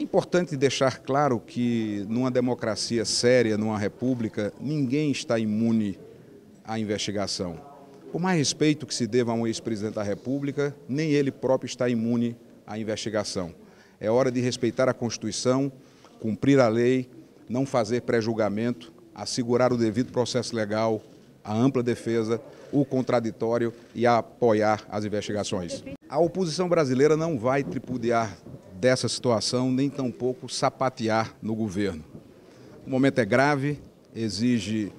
É importante deixar claro que numa democracia séria, numa república, ninguém está imune à investigação. Por mais respeito que se deva a um ex-presidente da República, nem ele próprio está imune à investigação. É hora de respeitar a Constituição, cumprir a lei, não fazer pré-julgamento, assegurar o devido processo legal, a ampla defesa, o contraditório e apoiar as investigações. A oposição brasileira não vai tripudiar dessa situação, nem tampouco sapatear no governo. O momento é grave, exige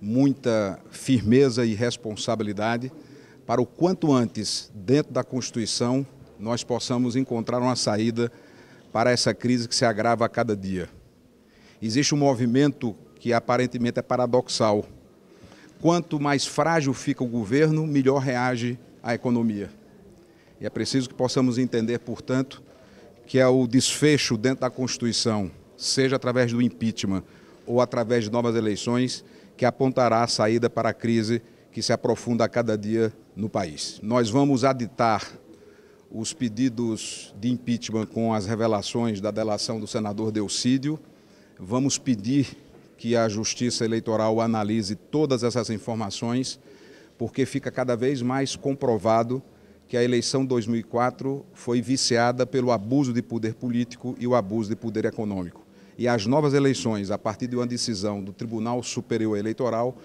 muita firmeza e responsabilidade para o quanto antes, dentro da Constituição, nós possamos encontrar uma saída para essa crise que se agrava a cada dia. Existe um movimento que aparentemente é paradoxal. Quanto mais frágil fica o governo, melhor reage a economia. E é preciso que possamos entender, portanto, que é o desfecho dentro da Constituição, seja através do impeachment ou através de novas eleições, que apontará a saída para a crise que se aprofunda a cada dia no país. Nós vamos aditar os pedidos de impeachment com as revelações da delação do senador Delcídio. Vamos pedir que a Justiça Eleitoral analise todas essas informações, porque fica cada vez mais comprovado que a eleição 2004 foi viciada pelo abuso de poder político e o abuso de poder econômico. E as novas eleições, a partir de uma decisão do Tribunal Superior Eleitoral,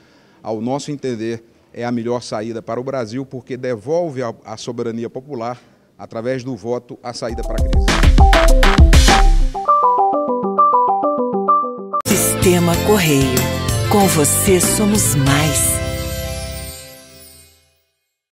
ao nosso entender, é a melhor saída para o Brasil, porque devolve a soberania popular, através do voto, a saída para a crise. Sistema Correio. Com você somos mais.